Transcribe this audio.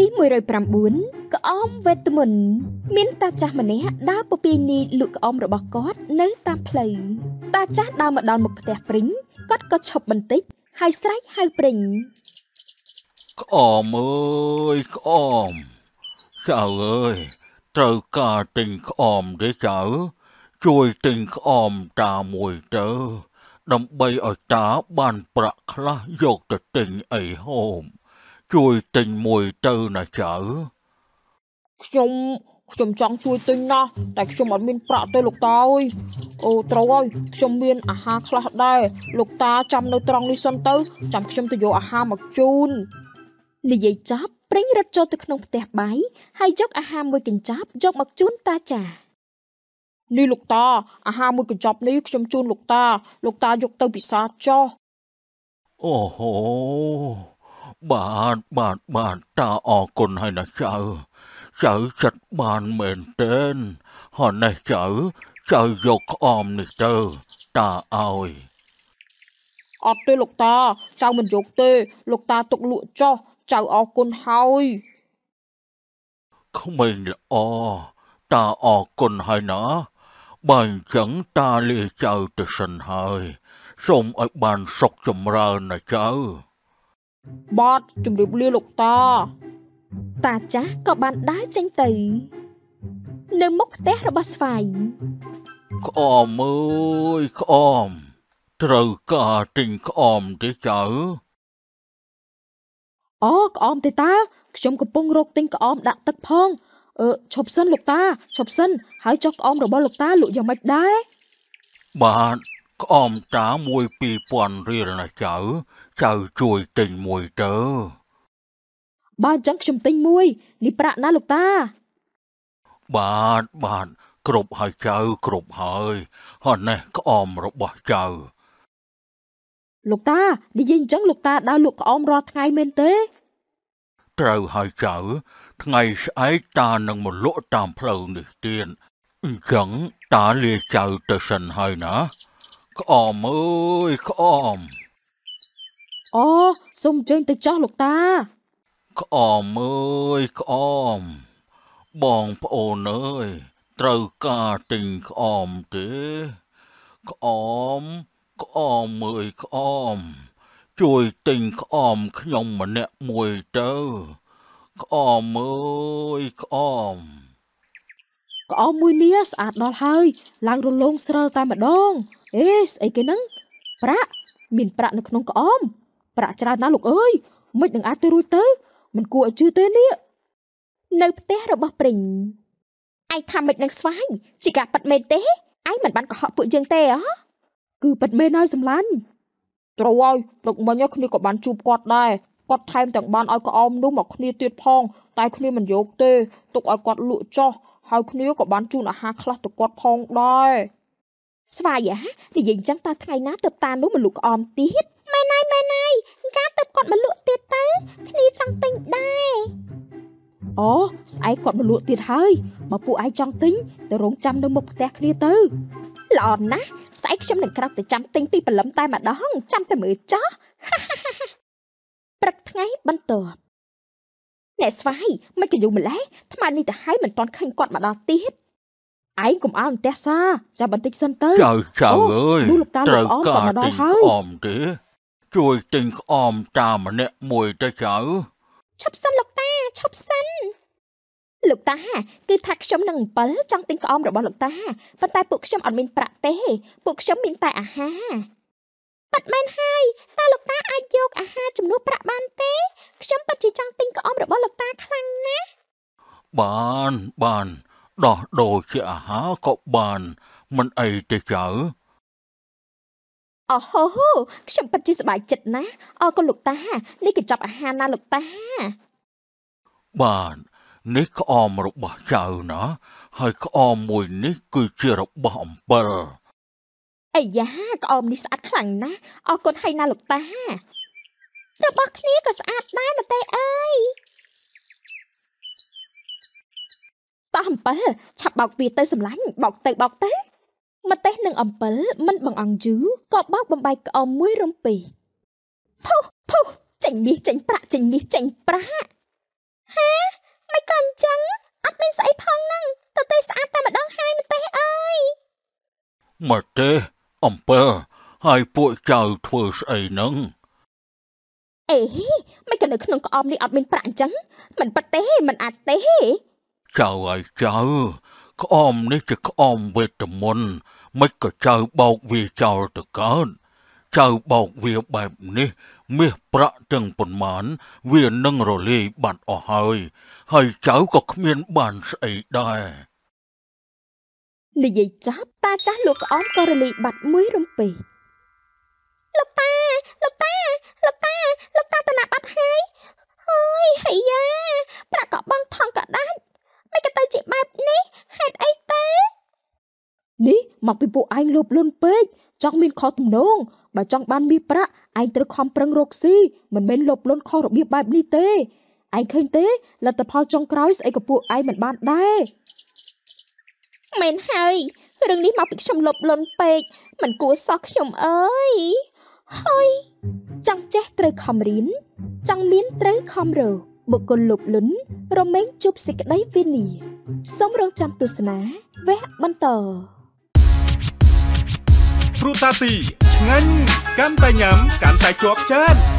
ទី109ក្អមវេទមន្តមាន តាចាស់ម្នាក់ដើរពពីនីលក់ក្អមរបស់គាត់ នៅ តាមផ្លូវតាចាស់ដើរមកដល់មុខផ្ទះព្រិញគាត់ក៏ឈប់បន្តិចហើយស្រែកហៅព្រិញក្អមអើយក្អមចៅអើយត្រូវការទិញក្អមទេចៅជួយទិញក្អមតាមួយទៅដើម្បីឲ្យតាបានប្រាក់ខ្លះយកទៅទិញអីហូមជួយទិញមួយទៅណាចៅខ្ញុំខ្ញុំចង់ជួយទិញណាស់តែខ្ញុំអត់មាន ប្រាក់ទេលោកតាអើយអូត្រូវហើយខ្ញុំមានអាហារខ្លះដែរលោកតាចាំនៅត្រង់នេះសិនទៅ ចាំ ខ្ញុំទៅយកអាហារមកជូននិយាយចប់ព្រិញរត់ចូលទៅក្នុងផ្ទះបាយហើយយកអាហារមួយកញ្ចប់ យកមកជូនតាចានេះលោកតាអាហារមួយកញ្ចប់នេះខ្ញុំជូនលោកតាលោកតាយកទៅ ពិសាចោះអូហូបាទបាទបាទតាអរគុណហើយណាចៅ ចៅចិត្តបានមែនទែនហើយនេះចៅចៅយកក្អមនេះទៅតាឲ្យអត់ទេលោកតាចៅមិនយកទេលោកតាទុកលក់ចោះចៅអរគុណហើយក្មេងល្អតាអរគុណហើយណាបើអញ្ចឹងតាលាចៅទៅសិនហើយសូមឲ្យបានសុខចម្រើនណាចៅបាទជំរាបលាលោកតា តាចាស់ក៏បានដើរចេញទៅនៅមុខផ្ទះរបស់ស្វាយក្អមអើយក្អម ត្រូវការទិញក្អមទេចៅអូក្អមទេតាខ្ញុំកំពុងរកទិញក្អមដាក់ទឹកផងអឺឈប់សិនលោកតាឈប់សិន ហើយចុះក្អម របស់លោកតាលក់យ៉ាងម៉េចដែរបាទក្អមតាមួយពី2000រៀលណាចៅចៅជួយទិញមួយទៅបើអញ្ចឹងខ្ញុំទិញមួយនេះប្រាក់ណាលោកតាបាទបាទគ្រប់ហើយចៅគ្រប់ហើយហត់នេះក្អមរបស់ចៅ លោកតានិយាយអញ្ចឹងលោកតាដើរលក់ក្អមរាល់ថ្ងៃមែនទេ ត្រូវហើយចៅ ថ្ងៃស្អែកតានឹងមកលក់តាមផ្លូវនេះទៀតអញ្ចឹងតាលាចៅទៅសិនហើយណាក្អមអើយក្អមអូសូមអញ្ជើញទៅចោះលោកតាក្អមអើយក្អម បងប្អូនអើយត្រូវការទិញក្អមទេក្អមក្អមអើយក្អមជួយទិញក្អមខ្ញុំម្នាក់មួយទៅក្អមអើយក្អមក្អមមួយនេះស្អាតដល់ហើយឡើងរលោងស្រើតែម្ដងអេស្អីគេហ្នឹងប្រាក់មាន ប្រាក់នៅក្នុងក្អម ប្រាក់ច្រើនណាស់លោកអើយ មិននឹងអាចទៅរួចទៅ មិនគួរឲ្យជឿទេនេះនៅផ្ទះរបស់ព្រិញឯងថាមិននឹងស្វាយជាការប៉ັດមែនទេឯងមិនបានកុហកពួកយើងទេអោះគឺប៉ັດមែនហើយសម្លាញ់ត្រូវហើយលោកមិញគ្នាក៏បានជួបគាត់ដែរគាត់ថែមទាំងបានឲ្យក្អមនោះមកគ្នាទៀតផងតែគ្នាមិនយកទេទុកឲ្យគាត់លក់ចោះហើយគ្នាក៏បានជូនអាហារខ្លះទៅគាត់ផងដែរស្វាយអានិយាយអញ្ចឹងតើថ្ងៃណាទៅតានោះមកលក់ក្អមទៀតម៉ែណៃម៉ែណៃការទៅគាត់មកលក់ទៀតទៅគ្នាចង់ទិញដែរអូស្អែកគាត់មកលក់ទៀតហើយបើពួកឯងចង់ទិញទៅរងចាំនៅមុខផ្ទះគ្នាទៅល្អណាស់ស្អែកខ្ញុំនឹងក្រោកទៅចាំទិញពីព្រលឹមតែម្ដងចាំតែមើលចោះព្រឹកថ្ងៃបន្ទាប់អ្នកស្វាយមិនក៏យូរម្លេះថ្មនេះទៅហើយមិនតន់ឃើញគាត់មកដល់ទៀតឯងកុំអើអន្ទះសាចាំបន្តិចសិនទៅចៅចៅអើយត្រូវការទិញក្អមទេ ជួយទិញក្អមតាមម្នាក់មួយទៅចៅឈប់សិនលោកតាឈប់សិនលោកតាគឺថាខ្ញុំនឹង7ចង់ទិញក្អមរបស់លោកតាប៉ុន្តែពួកខ្ញុំអត់មាន ប្រាក់ទេពួកខ្ញុំមានតែអាហារប៉ាត់មែនហើយតើលោកតាអាចយក អាហារចំនួនប្រាក់បានទេ ខ្ញុំពិតជាចង់ទិញក្អមរបស់លោកតាខ្លាំងណាស់បានបានដោះដូរជាអាហារក៏បានមិនអីទេចៅអូហូខ្ញុំពិតជាសប្បាយចិត្តណាស់អរគុណលោកតានេះកញ្ចប់អាហារណាលោកតាបាន នេះក្អមរបស់ចៅណាហើយក្អមមួយនេះគឺជារបស់អំពិលអាយ៉ាក្អមនេះស្អាតខ្លាំងណាស់អរគុណហើយណាលោកតារបស់គ្នាក៏ស្អាតដែរមកទេអើយតោះអំពិលឆាប់បោកវាទៅសម្លាញ់បោកទៅបោកទៅម្ទេសនិងអំពិលមិនបងអង្យូក៏បោកបំបែកក្អមមួយរំពីភុះភុះចេញមាសចេញប្រាក់ចេញមាសចេញប្រាក់ហាមិនក៏អញ្ចឹងអត់មានស្អីផងហ្នឹងតើទេស្អាតតែម្ដងហើយម្ទេសអើយម្ទេសអំពិលហើយពួកចៅធ្វើស្អីហ្នឹងអេមិនក៏នៅក្នុងក្អមនេះអត់មាន ប្រាក់អញ្ចឹងមិនប៉ះទេមិនអាចទេចៅហើយចៅក្អមនេះជាក្អមវេទមន្តមិនក៏ចៅបោកវាចោលទៅកើតចៅបោកវាបែបនេះ មាសប្រាក់ទាំងប៉ុន្មាន វានឹងរលាយបាត់អស់ហើយ ហើយចៅក៏គ្មានបានស្អីដែរនិយាយចាប់តាចាស់លោកក្អមក៏រលាយបាត់មួយរំពេចលោកតាលោកតាលោកតាលោកតាតាណាបាត់ហើយមកពីពួកឯងលោភលន់ពេកចង់មានខុសទំនងបើចង់បានមីប្រាក់ឯងត្រូវខំប្រឹងរកស៊ីមិនមែនលោភលន់ខុសរបៀបបែបនេះទេឯងឃើញទេលទ្ធផលចុងក្រោយស្អីក៏ពួកឯងមិនបានដែរមែនហើយរឿងនេះមកពីខ្ញុំលោភលន់ពេកមិនគួរសោះខ្ញុំអើយហើយចង់ចេះត្រូវខំរៀនចង់មានត្រូវខំរកបុគ្គលលោភលន់រមែងជប់សេចក្តីវិនាសូមរងចាំទស្សនាវគ្គបន្តរូតាទី ឆ្ងាញ់កាន់តែញ៉ាំ កាន់តែជាប់ចាន